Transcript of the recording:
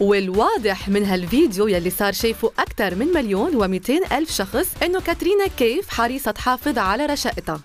والواضح من هالفيديو يلي صار شايفه أكثر من مليون و200 ألف شخص إنه كاترينا كيف حريصة تحافظ على رشاقتها